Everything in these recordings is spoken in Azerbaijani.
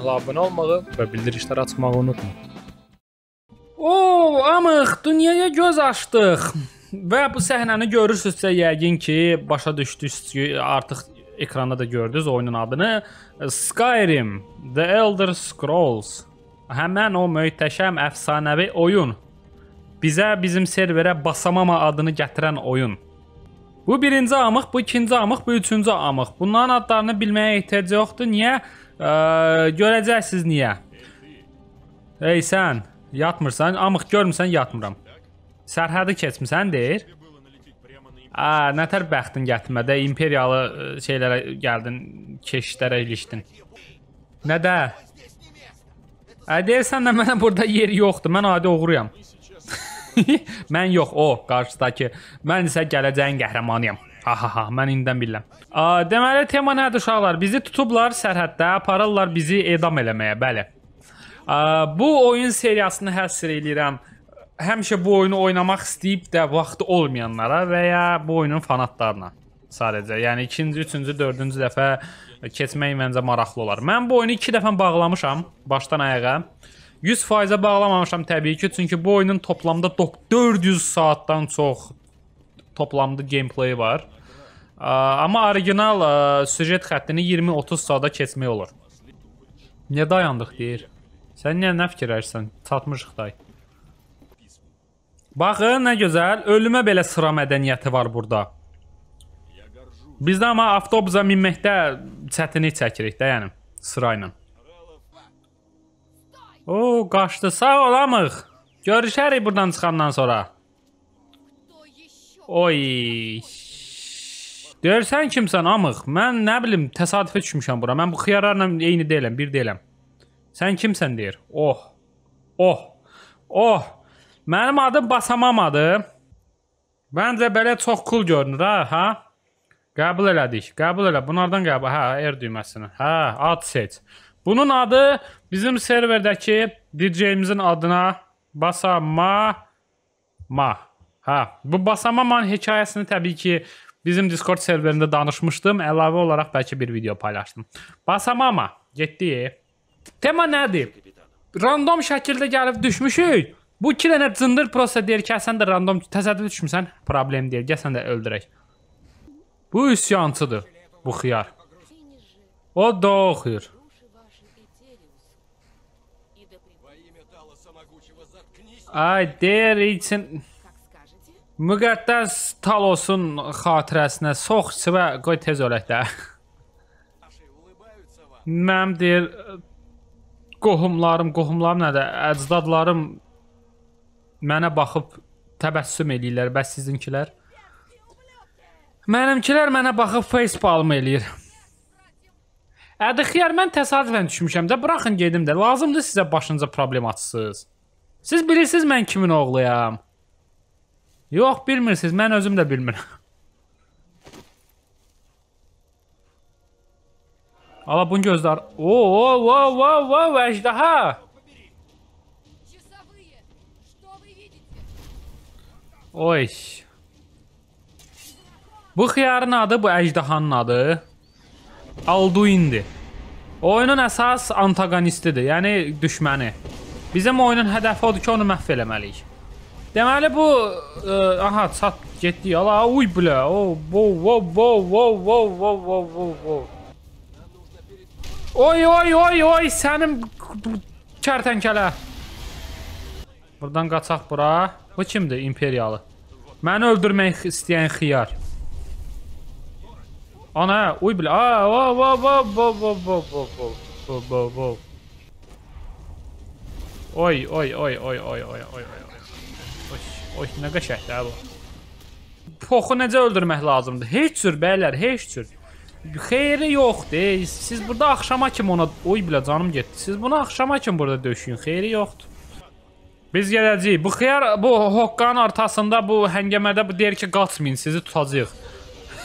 kanala abunə olmağı və bildirişləri açmağı unutma. O, amıx, dünyaya göz açdıq. Və bu səhnəni görürsüzsə yəqin ki, başa düşdünüz ki, artıq ekranda da gördünüz oyunun adını. Skyrim: The Elder Scrolls. Həmin o möhtəşəm əfsanəvi oyun. Bizə bizim serverə Basamama adını gətirən oyun. Bu birinci amıq, bu ikinci amıq, bu üçüncü amıq. Bunların adlarını bilməyə ehtiyac yoxdur. Niyə? Ə, görəcəksiniz niyə. Ey sən, yatmırsan, amıq görmürsən, yatmıram. Sərhədi keçmisən deyir. A, nətər bəxtin gətirmədə imperiyalı e, şeylərə gəldin, keşişlərə ilişdin. Nədə? Ə, deyirsən də mənə burada yer yoxdur, mən adi oğruyam. mən yox, o, qarşıdakı. Mən isə gələcəyin qəhrəmanıyam. Ahaha, mən indən bilirəm. Deməli, tema nədir uşaqlar? Bizi tutublar sərhəddə, aparırlar bizi edam eləməyə, bəli. Bu oyun seriyasını həsr eləyirəm. Həmişə bu oyunu oynamaq istəyib də vaxtı olmayanlara və ya bu oyunun fanatlarına sadəcə. Yəni ikinci, üçüncü, dördüncü dəfə keçmək məncə maraqlı olar. Mən bu oyunu 2 dəfə bağlamışam başdan ayağa. 100%-ə bağlamamışam təbii ki, çünki bu oyunun toplamda 400 saatdan çox toplamda gameplay var. Amma orijinal süjet xəttini 20-30 saata keçmək olur. Niyə dayandıq deyir. Sən niyə nə fikirlərsən? Çatmışıq day. Baxın, nə gözəl. Ölümə belə sıra mədəniyyəti var burada. Bizdə amma avtobusa minməkdə çətinlik çəkirik də, yəni sırayla. O, qaçdı. Sağ olamıq. Görüşərik burdan çıxandan sonra. Oy. Deyirsən kimsən amıq? Mən nə bilim təsadüfə düşmüşəm bura. Mən bu xiyarlarla eyni deyiləm, bir deyiləm. Sən kimsən deyir? Oh. Oh. Oh. Mənim adım Basamamadır. Məncə belə çox cool görünür ha, hə? Qəbul elədik. Qəbul elə. Bunlardan qəbul. Hə, R düyməsini. Hə, ad seç. Bunun adı bizim serverdəki DJ-imizin adına Basamama. Hə, bu Basamaman hekayəsini təbii ki, bizim Discord serverində danışmışdım. Əlavə olaraq bəlkə bir video paylaşdım. Basamama getdi. Tema nədir? Random şəkildə gəlib düşmüşük. Bu 2 dənə cındır prosta deyir ki, sən də random təsadüf düşmüsən, problem deyil. Gəl sən də öldürək. Bu üsyançıdır, bu xiyar. O da oxuyur. Ay, deyir için Müqəddəs Talosun xatirəsinə sox içivə qoy tez ölək də. Mənim deyir qohumlarım, qohumlarım nədir? Əcdadlarım mənə baxıb təbəssüm eləyirlər, bəs sizinkilər? Mənimkilər mənə baxıb face palm eləyir. Ədixiyar mən təsadüfən düşmüşəm də, buraxın gedim də. Lazımdır sizə başınıza problem açsınız. Siz bilirsiniz mən kimin oğluyam. Yox, bilmirsiniz. Mən özüm də bilmirəm. Ala bunu gözlər. Oo, wow, wow, wow, əjdaha. Oy. Bu xiyarın adı, bu əjdahanın adı Alduindir. Oyunun əsas antaqonistidir, yəni düşməni. Bizim oyunun hədəfi odur ki, onu məhv eləməliyik. Deməli bu ə, aha çat getdi yala. Uy blə. O vo vo vo vo vo vo vo vo vo. Oy oy oy oy sənin kərtənkələ. Burdan qaçaq bura. Bu kimdir? İmperiyalı. Məni öldürmək istəyən xiyar. Ana, uy blə. A, vo vo vo vo vo vo vo vo vo vo vo. Oy oy oy oy oy oy oy. Oy, nə qəşəngdir hə bu. Poxu necə öldürmək lazımdır? Heç cür bəylər, heç cür. Xeyri yoxdur. Siz burada axşama kimi ona oy bilə canım getdi. Siz bunu axşama kimi burada döşüyün. Xeyri yoxdur. Biz gələcəyik. Bu xiyar bu hoqqanın artasında bu həngamədə bu deyir ki, qaçmayın, sizi tutacağıq.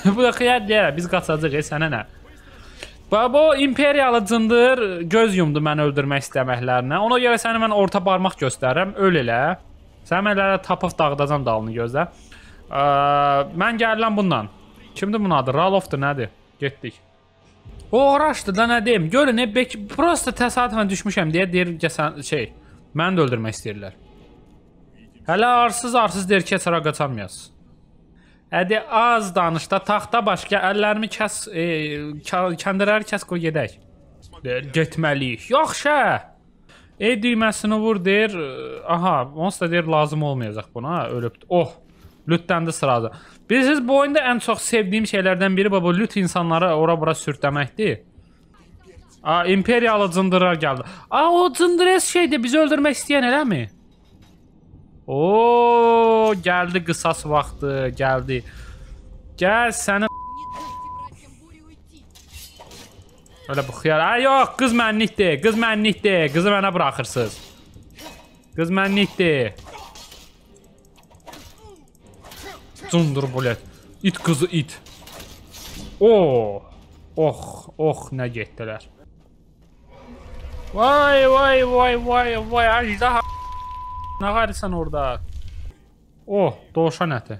bu da xiyar deyir, biz qaçacağıq, e, sənə nə? Babo imperiyalı cındır göz yumdu məni öldürmək istəməklərinə. Ona görə səni mən orta barmaq göstərirəm, öl elə. Sən elə Tapov dağıdacan dalını gözlə. Ə, mən gəlirəm bundan. Kimdir bunun adı? Ralovdur, nədir? Getdik. O Raşdır da nə deyim? Görün, e, bək prosta təsadüfən düşmüşəm deyə deyir gəsən şey. Məni də öldürmək istəyirlər. Hələ arsız-arsız deyir ki, çara qaçamayasız. Ədi az danış da taxta başqa əllərimi kəs, e, kəndirləri kəs qoy gedək. Getməliyik. Yaxşı. E düyməsini vur deyir. Aha, monster deyir lazım olmayacaq buna. Ölübdür. Oh. Lütdəndi sırada. Bilirsiniz bu oyunda ən çox sevdiyim şeylərdən biri bu lüt insanları ora-bura sürtləməkdir. A, imperiyalı cındırar gəldi. A, o cındıres şeydir, bizi öldürmək istəyən eləmi? O, gəldi qısas vaxtı, gəldi. Gəl sənin Öyle bu xiyar. Ay yox, qız mənlikdir. Qız mənlikdir. Qızı mənə buraxırsınız. Qız mənlikdir. Cundur bulet. İt qızı it. Oo. Oh, oh, oh nə getdilər. Vay, vay, vay, vay, vay. Ajda. Nə qarısan orada? Oh, dovşan əti.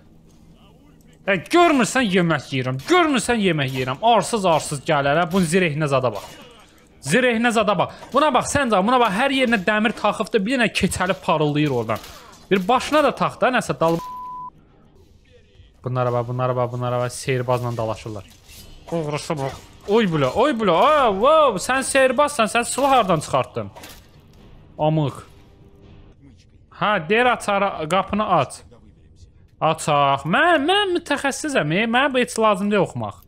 Ə, görmürsən yemək yeyirəm. Görmürsən yemək yeyirəm. Arsız-arsız gələrə. Hə, bunun zirehinə zada bax. Zirehinə zada bax. Buna bax, sən can, buna bax. Hər yerinə dəmir taxıbdır. Bir dənə keçəli parıldayır oradan. Bir başına da tax da, nəsə dal. Bunlara bax, bunlara bax, bunlara bax. Seyrbazla dalaşırlar. Qovruşuruq. Oy bula, oy bula. Aa, wow, sən seyrbazsan. Sən silah hardan çıxartdın? Amıq. Hə, der açara qapını aç. Açaq. Mən mən mütəxəssisəm, e, mənə bu heç lazım deyil oxumaq.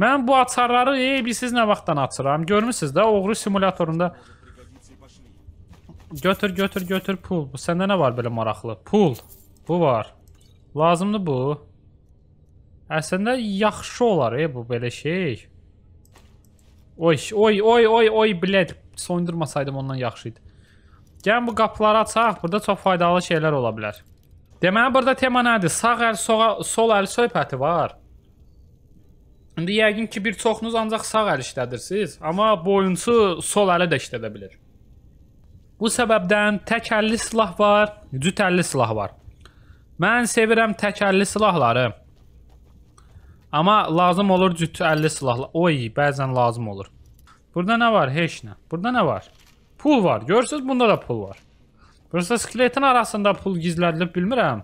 Mən bu açarları e, bilirsiz nə vaxtdan açıram? Görmüsüz də oğru simulyatorunda Götür, götür, götür pul. Bu səndə nə var belə maraqlı? Pul. Bu var. Lazımdır bu. Əslində yaxşı olar e bu belə şey. Oy, oy, oy, oy, oy, bled. Soyundurmasaydım ondan yaxşı idi. Gəlin bu qapıları açaq. Burada çox faydalı şeylər ola bilər. Deməli burada tema nədir? Sağ əl, soğa, sol əl söhbəti var. İndi yəqin ki, bir çoxunuz ancaq sağ əl işlədirsiniz, amma bu oyunçu sol əli də işlədə bilər. Bu səbəbdən tək əlli silah var, cüt əlli silah var. Mən sevirəm tək əlli silahları. Amma lazım olur cüt əlli silahlar. Oy, bəzən lazım olur. Burada nə var? Heç nə. Burada nə var? Pul var. Görürsüz, bunda da pul var. Burası skeletin arasında pul gizlədilib bilmirəm.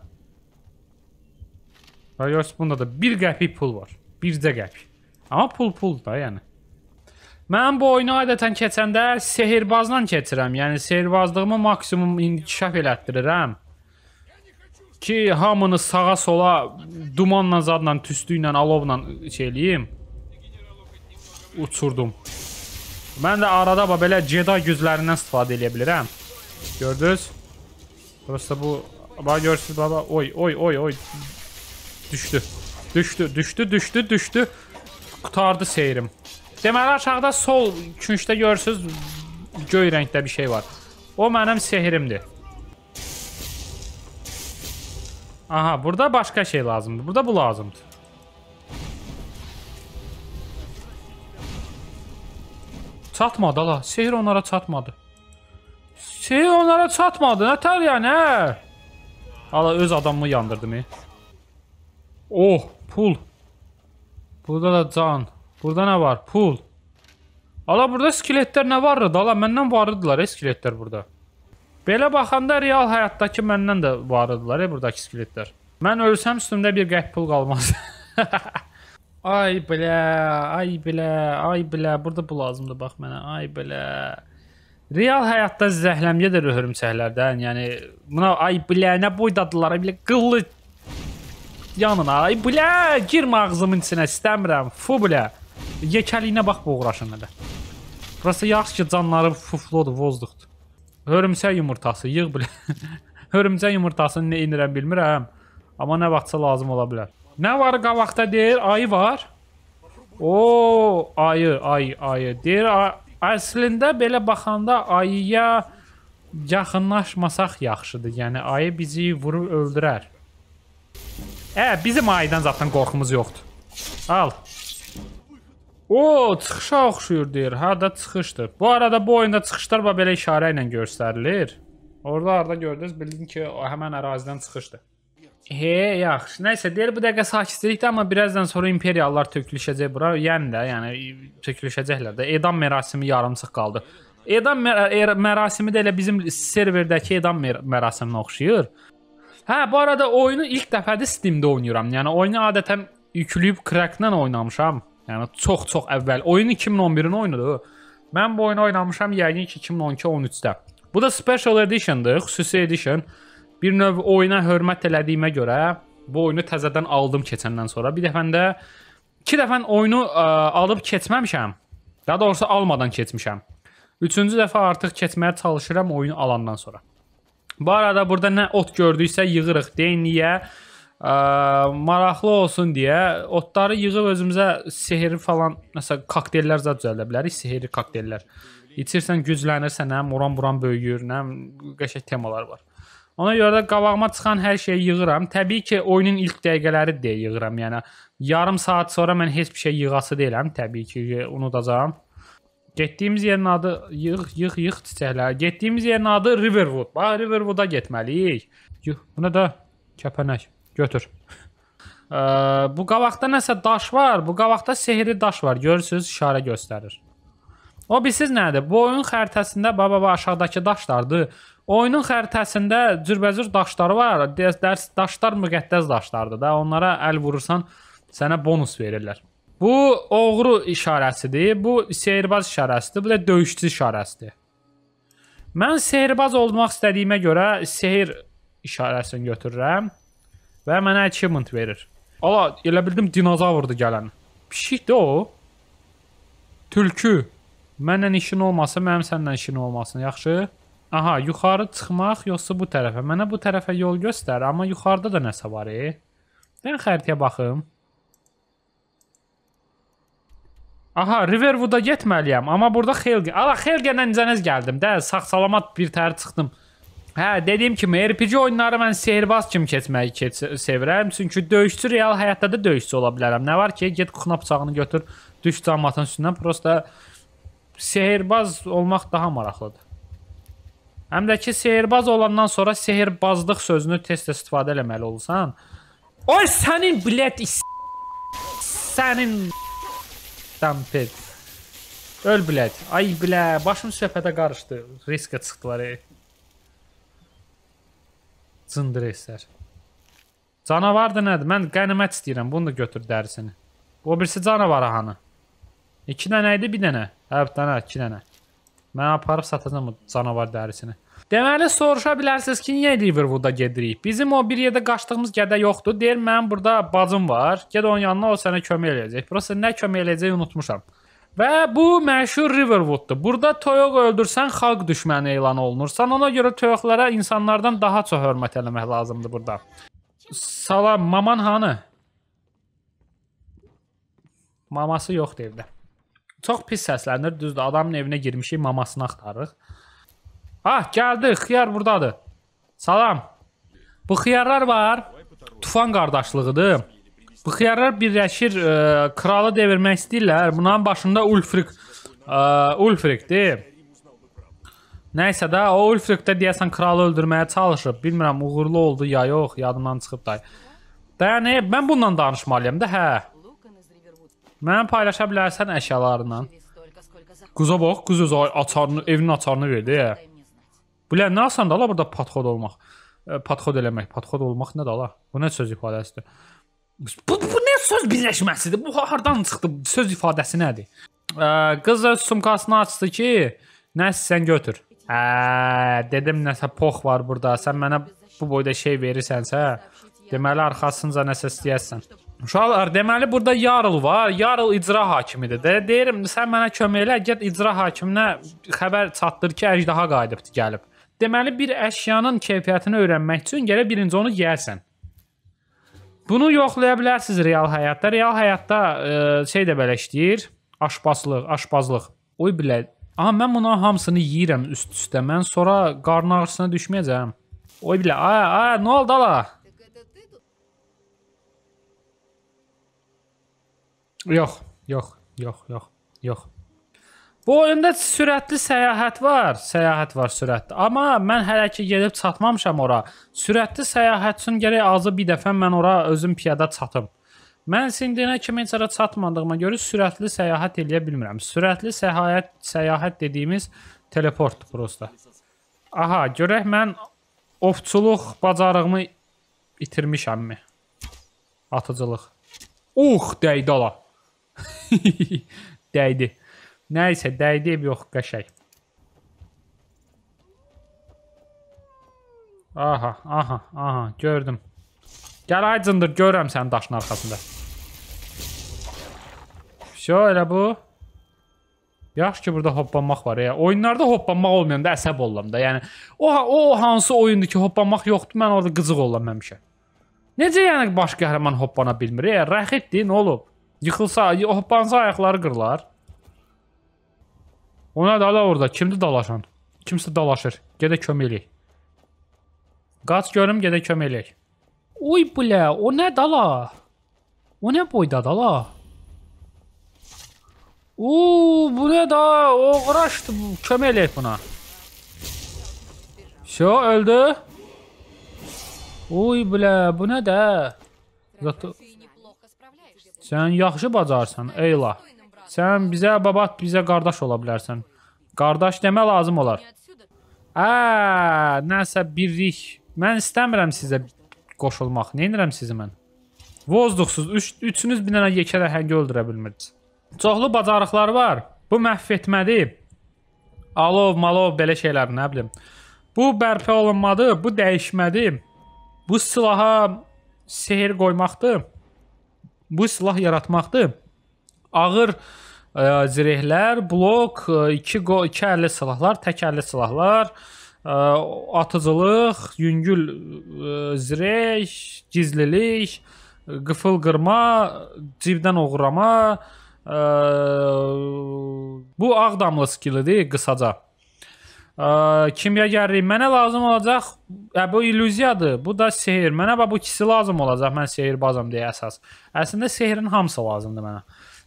Və yoxsa bunda da 1 qəpik pul var. 1 də qəpik. Amma pul pul da, yəni. Mən bu oyunu adətən keçəndə sehirbazla keçirəm. Yəni sehirbazlığımı maksimum inkişaf elətdirirəm. Ki hamını sağa sola dumanla, zadla, tüstüylə, alovla şey eləyim. Uçurdum. Mən də arada bax belə Jedi güclərindən istifadə edə bilirəm. Gördünüz? Burası da bu baba görsün baba. Oy oy oy oy. Düştü. Düştü düştü düştü düştü. kurtardı seyrim. Deməli aşağıda sol küncdə görürsüz göy rəngdə bir şey var. O mənim sehrimdir. Aha, burada başka şey lazımdır. Burada bu lazımdır. Çatmadı la. Sehir onlara çatmadı. Şey onlara çatmadı. Nətər yəni, hə? Hala öz adamımı yandırdım. He. Eh. Oh, pul. Burada da can. Burada nə var? Pul. Hala burada skeletlər nə vardı? Hala məndən varıdılar e, skeletlər burada. Belə baxanda real həyatdakı məndən də varıdılar e, buradakı skeletlər. Mən ölsəm üstümdə bir qəp pul qalmaz. ay bilə, ay bilə, ay bilə. Burada bu lazımdır bax mənə. Ay bilə. Real həyatda zəhləmiyə də hörümçəklərdən, yəni buna ay bilə nə boydadılar, ay bilə qıllı yanına, ay bilə girmə ağzımın içinə istəmirəm. Fu bilə. Yekəliyinə bax boğraşın elə. Burası yaxşı ki canları fuflodur, vozduqdur. Hörümçək yumurtası yığ bilə. hörümçək yumurtasını nə inirəm bilmirəm, amma nə vaxtsa lazım ola bilər. Nə var qabaqda deyir? Ayı var. O, ayı, ayı, ayı. Deyir, ayı Əslində belə baxanda ayıya yaxınlaşmasaq yaxşıdır. Yəni ayı bizi vurub öldürər. Ə, bizim ayıdan zaten qorxumuz yoxdur. Al. O, çıxışa oxşuyur deyir. Ha da çıxışdır. Bu arada bu oyunda çıxışlar bax belə işarə ilə göstərilir. Orda harda gördünüz, bildin ki, həmin ərazidən çıxışdır. He, yaxşı. Nəysə, deyir bu dəqiqə sakitlikdir, amma birazdan sonra imperiallar tökülüşəcək bura. Yəni də, yəni tökülüşəcəklər də. Edam mərasimi yarımçıq qaldı. Edam mər er-, mərasimi də elə bizim serverdəki edam mər mərasiminə oxşayır. Hə, bu arada oyunu ilk dəfədir Steam-də oynayıram. Yəni oyunu adətən yükləyib crack-la oynamışam. Yəni çox-çox əvvəl. Oyun 2011-in oyunudur. Mən bu oyunu oynamışam yəqin ki 2012-13-də. Bu da special edition-dır, xüsusi edition. -dır, bir növ oyuna hörmət elədiyimə görə bu oyunu təzədən aldım keçəndən sonra. Bir dəfəndə 2 dəfən oyunu ə, e, alıb keçməmişəm. Daha doğrusu almadan keçmişəm. Üçüncü dəfə artıq keçməyə çalışıram oyunu alandan sonra. Bu arada burada nə ot gördüksə yığırıq. Deyin niyə? Ə, e, maraqlı olsun deyə otları yığıb özümüzə sehirli falan nəsə kokteyllər zad düzəldə bilərik, sehirli kokteyllər. İçirsən güclənirsən, həm moran buran böyüyür, həm qəşəng temalar var. Ona görə də qabağıma çıxan hər şeyi yığıram. Təbii ki, oyunun ilk dəqiqələri deyə yığıram. Yəni yarım saat sonra mən heç bir şey yığası deyiləm, təbii ki, e, unudacağam. Getdiyimiz yerin adı yığ, yığ, yığ çiçəkləri. Getdiyimiz yerin adı Riverwood. Bax Riverwood-a getməliyik. Yığ, buna da kəpənək götür. Ə, bu qavaqda nəsə daş var. Bu qavaqda sehirli daş var. Görürsüz, işarə göstərir. O bilirsiz nədir? Bu oyun xəritəsində baba-baba aşağıdakı daşlardır. Oyunun xəritəsində cürbəcür daşlar var. Dərs daşlar müqəddəs daşlardır da. Onlara əl vurursan sənə bonus verirlər. Bu oğru işarəsidir. Bu sehrbaz işarəsidir. Bu da döyüşçü işarəsidir. Mən sehrbaz olmaq istədiyimə görə sehr işarəsini götürürəm və mənə achievement verir. Ala, elə bildim dinozavrdı gələn. Pişikdir o. Tülkü. Mənlə işin olmasın, mənim səndən işin olmasın, yaxşı? Aha, yuxarı çıxmaq yoxsa bu tərəfə? Mənə bu tərəfə yol göstər, amma yuxarıda da nəsə var, e? Mən xəritəyə baxım. Aha, Riverwood-a getməliyəm, amma burada Helge... Ala, Helge-dən cəniz gəldim, də, sağ-salamat bir tərə çıxdım. Hə, dediyim kimi, RPG oyunları mən sehirbaz kimi keçməyi keç sevirəm, çünki döyüşçü real həyatda da döyüşçü ola bilərəm. Nə var ki, get kuxuna bıçağını götür, düş camatın üstündən, prosta sehirbaz olmaq daha maraqlıdır. Həm də ki, sehirbaz olandan sonra sehirbazlıq sözünü tez-tez istifadə eləməli olsan. Oy sənin bilet sənin dampet. Öl bilet. Ay bilə, başım söhbətə qarışdı. Riskə çıxdılar. E. Cındır esər. Canavar da nədir? Mən qənimət istəyirəm. Bunu da götür dərisini. O birisi canavara hanı? İki dənə idi, bir dənə. Hə, bir dənə, iki dənə. Mən aparıb satacam bu canavar dərisini. Deməli soruşa bilərsiniz ki, niyə Liverwood-a gedirik? Bizim o bir yerdə qaçdığımız gədə yoxdur. Deyir, mənim burada bacım var. Get onun yanına, o sənə kömək eləyəcək. Prosta nə kömək eləyəcək unutmuşam. Və bu məşhur Riverwood-dur. Burada toyuq öldürsən xalq düşməni elan olunursan. Ona görə toyuqlara insanlardan daha çox hörmət eləmək lazımdır burada. Salam, maman hanı? Maması yoxdur evdə. Çox pis səslənir, düzdür. Adamın evinə girmişik, mamasını axtarırıq. Ah, gəldi, xiyar burdadır. Salam. Bu xiyarlar var. Tufan qardaşlığıdır. Bu xiyarlar birləşir, ə, e, kralı devirmək istəyirlər. Bunların başında Ulfric, ə, e, Ulfricdir. Nəysə də o Ulfric də deyəsən kralı öldürməyə çalışıb. Bilmirəm uğurlu oldu ya yox, yadımdan çıxıb day. Dəyəni, mən bununla danışmalıyam da, hə. Mənə paylaşa bilərsən əşyalarla. Quza bax, quz öz açarını, evinin açarını verdi. Bulə nə asan da la burada patxod olmaq. E, patxod eləmək, patxod olmaq nə də la? Bu nə söz ifadəsidir? Bu, bu nə söz birləşməsidir? Bu hardan çıxdı? Söz ifadəsi nədir? Ə, e, qız öz sumkasını açdı ki, nəsə sən götür. Hə, dedim nəsə pox var burada. Sən mənə bu boyda şey verirsənsə, deməli arxasınca nəsə istəyirsən. Uşaqlar, e, deməli burada Yarl var. Yarl icra hakimidir. Də deyirəm, sən mənə kömək elə, get icra hakiminə xəbər çatdır ki, əjdaha qayıdıbdı, gəlib. Deməli bir əşyanın keyfiyyətini öyrənmək üçün gərək birinci onu yeyəsən. Bunu yoxlaya bilərsiniz real həyatda. Real həyatda ə, e, şey də belə işləyir. Aşpazlıq, aşpazlıq. Oy bilə. Aha mən bunun hamısını yeyirəm üst-üstə. Mən sonra qarın ağrısına düşməyəcəm. Oy bilə. Ay, ay, nə oldu ala? Yox, yox, yox, yox, yox. Bu oyunda sürətli səyahət var, səyahət var sürətli. Amma mən hələ ki gedib çatmamışam ora. Sürətli səyahət üçün gərək azı bir dəfə mən ora özüm piyada çatım. Mən sindinə kimi heç ara çatmadığıma görə sürətli səyahət eləyə bilmirəm. Sürətli səyahət səyahət dediyimiz teleport prosta. Aha, görək mən ovçuluq bacarığımı itirmişəmmi? Atıcılıq. Ux, dəydi ala dəydi. Nəysə, dəydi yox, qəşəng. Aha, aha, aha, gördüm. Gəl ay cındır, görürəm sənin daşın arxasında. Şo, elə bu. Yaxşı ki, burada hoppanmaq var ya. Oyunlarda hoppanmaq olmayanda əsəb oluram da. Yəni o o hansı oyundur ki, hoppanmaq yoxdur, mən orada qızıq olam həmişə. Necə yəni baş qəhrəman hoppana bilmir? Ya, rəxitdir, nə olub? Yıxılsa, hoppansa ayaqları qırlar. Ona da da orada. Kimdir dalaşan? Kimsə dalaşır. Gedə kömək eləyək. Qaç görüm, gedə kömək eləyək. Uy bulə, o nə dala? O nə boyda dala? Uuu, bu nə da? O qıraşdı, kömək eləyək buna. Şo, öldü. Uy bulə, bu nə də? Zatı... Sən yaxşı bacarsan, Eyla. Sən bizə babat, bizə qardaş ola bilərsən. Qardaş demə lazım olar. Ə, hə, nəsə birlik. Mən istəmirəm sizə qoşulmaq. Nə edirəm sizi mən? Vozduqsuz. Üç, üçünüz bir dənə yekə rəhəngi öldürə bilmirsiz. Çoxlu bacarıqlar var. Bu məhv etmədir. Alov, malov, belə şeylər, nə bilim. Bu bərpa olunmadı, bu dəyişmədi. Bu silaha sehir qoymaqdır. Bu silah yaratmaqdır. Ağır ə, e, zirehlər, blok, 2 e, 2 əlli silahlar, tək əlli silahlar, ə, e, atıcılıq, yüngül ə, zireh, gizlilik, qıfıl qırma, cibdən oğurlama, ə, bu ağ damla skillidir qısaca ə, kimyagərlik mənə lazım olacaq. Ə bu illüziyadır. Bu da sehr. Mənə bax bu ikisi lazım olacaq. Mən sehrbazam deyə əsas. Əslində sehrin hamısı lazımdır mənə.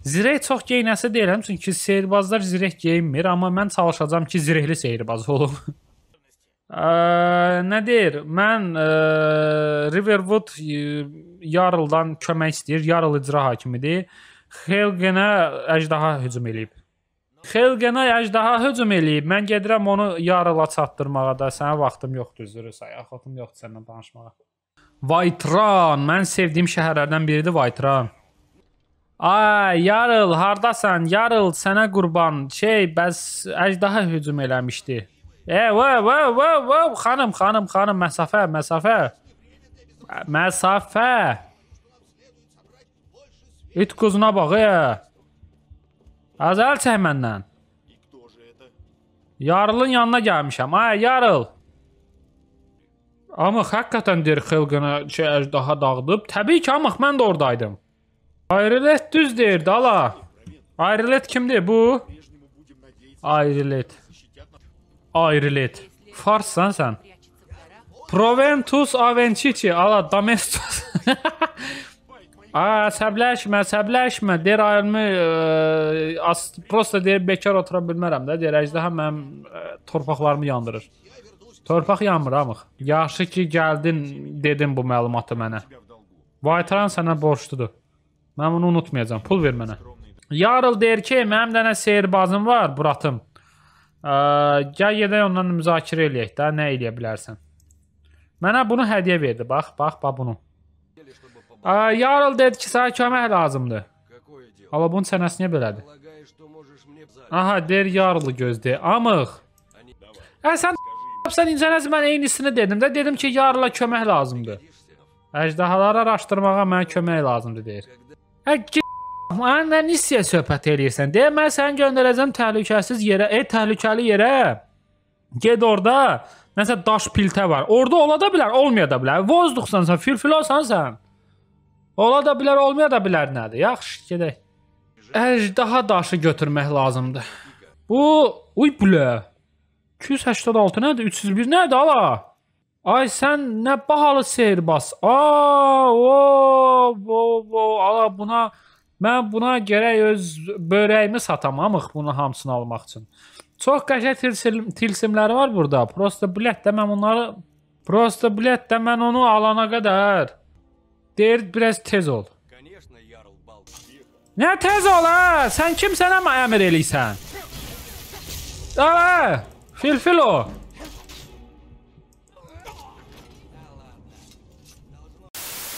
Zireh çox geyinəsi deyiləm çünki sehrbazlar zireh geyinmir, amma mən çalışacağam ki, zirehli sehrbaz olum. ə, nə deyir? Mən ə, Riverwood Yarldan kömək istəyir. Yarl icra hakimidir. Helgenə əjdaha hücum eləyib. Xelqənay əjdaha hücum eləyib. Mən gedirəm onu yarıla çatdırmağa da. Sənə vaxtım yoxdur, üzr istəyirəm. Axotum yoxdur səninlə danışmağa. Vaytran, mən sevdiyim şəhərlərdən biridir Vaytran. Ay, Yarıl, hardasan? Yarıl, sənə qurban. Şey, bəs əjdaha hücum eləmişdi. E, və, və, və, və, xanım, xanım, xanım, məsafə, məsafə. Məsafə. İt quzuna bax, e. Az əl çək məndən. Yarılın yanına gəlmişəm. Ay, yarıl. Amıq həqiqətən der xilqına ki, əjdaha dağıdıb. Təbii ki, amıq mən də oradaydım. Ayrılet düz deyir, dala. Ayrılet kimdir bu? Ayrılet. Ayrılet. Farssan sən. Proventus Avencici, ala Domestos. əsəbləşmə, əsəbləşmə. Deyir ayrımı ə, e, prosta deyir bekar otura bilmərəm də. Deyir əjdəhə mənim ə, e, torpaqlarımı yandırır. Torpaq yanmır amıq. Yaxşı ki gəldin, dedin bu məlumatı mənə. Vaytran sənə borcludur. Mən bunu unutmayacağam. Pul ver mənə. Yarıl deyir ki, mənim dənə seyrbazım var, Buratım. Ə, e, gəl gedək ondan müzakirə eləyək də, nə eləyə bilərsən. Mənə bunu hədiyyə verdi. Bax, bax, bax bunu. Yarıl dedi ki, sənə kömək lazımdır. Ala bunun sənəsinə belədir. Aha, deyir Yarılı gözləyir. Amıq. Ə, sən sən incənəz mən eynisini dedim də. Dedim ki, Yarıla kömək lazımdır. Əjdahaları araşdırmağa mənə kömək lazımdır, deyir. Ə, Mənlə nisiyə söhbət eləyirsən? Deyə mən səni göndərəcəm təhlükəsiz yerə, ey təhlükəli yerə. Ged orada, nəsə daş piltə var. Orada ola da bilər, olmaya da bilər. Vozduqsansan, filfilosansan. Ola da bilər, olmaya da bilər nədir? Yaxşı, gedək. Əjdaha daşı götürmək lazımdır. Bu, uy blə. 286 nədir? 301 nədir ala? Ay sən nə bahalı sehrbaz. A, o, o, o, ala buna mən buna gərək öz böyrəyimi satamamıq bunu hamısını almaq üçün. Çox qəşəng tilsim, tilsimləri var burada. Prosta bilet də mən onları prosta bilet də mən onu alana qədər Deyir biraz tez ol. Ne tez ol ha? Sən kimsən ama əmr eləyirsən? Ala! fil o.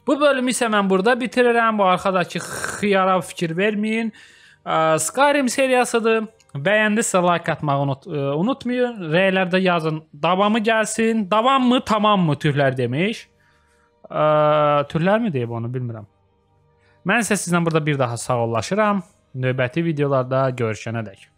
Bu bölümü isə mən burada bitirirəm. Bu arxadakı xiyara fikir verməyin. Skyrim seriyasıdır. Bəyəndisə like atmağı unut unutmayın. Rəylərdə yazın. Davamı gəlsin. Davam mı, tamam mı türklər demiş. ə, türlərmi deyib onu bilmirəm. Mən isə sizlə burada bir daha sağollaşıram. Növbəti videolarda görüşənədək.